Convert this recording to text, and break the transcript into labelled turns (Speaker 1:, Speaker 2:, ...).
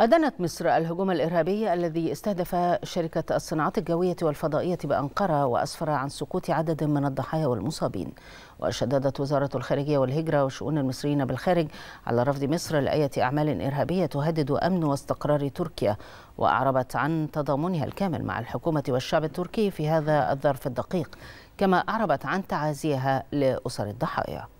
Speaker 1: أدانت مصر الهجوم الإرهابي الذي استهدف شركة الصناعات الجوية والفضائية بأنقرة وأسفر عن سقوط عدد من الضحايا والمصابين وشددت وزارة الخارجية والهجرة وشؤون المصريين بالخارج على رفض مصر لأية أعمال إرهابية تهدد أمن واستقرار تركيا وأعربت عن تضامنها الكامل مع الحكومة والشعب التركي في هذا الظرف الدقيق كما أعربت عن تعازيها لأسر الضحايا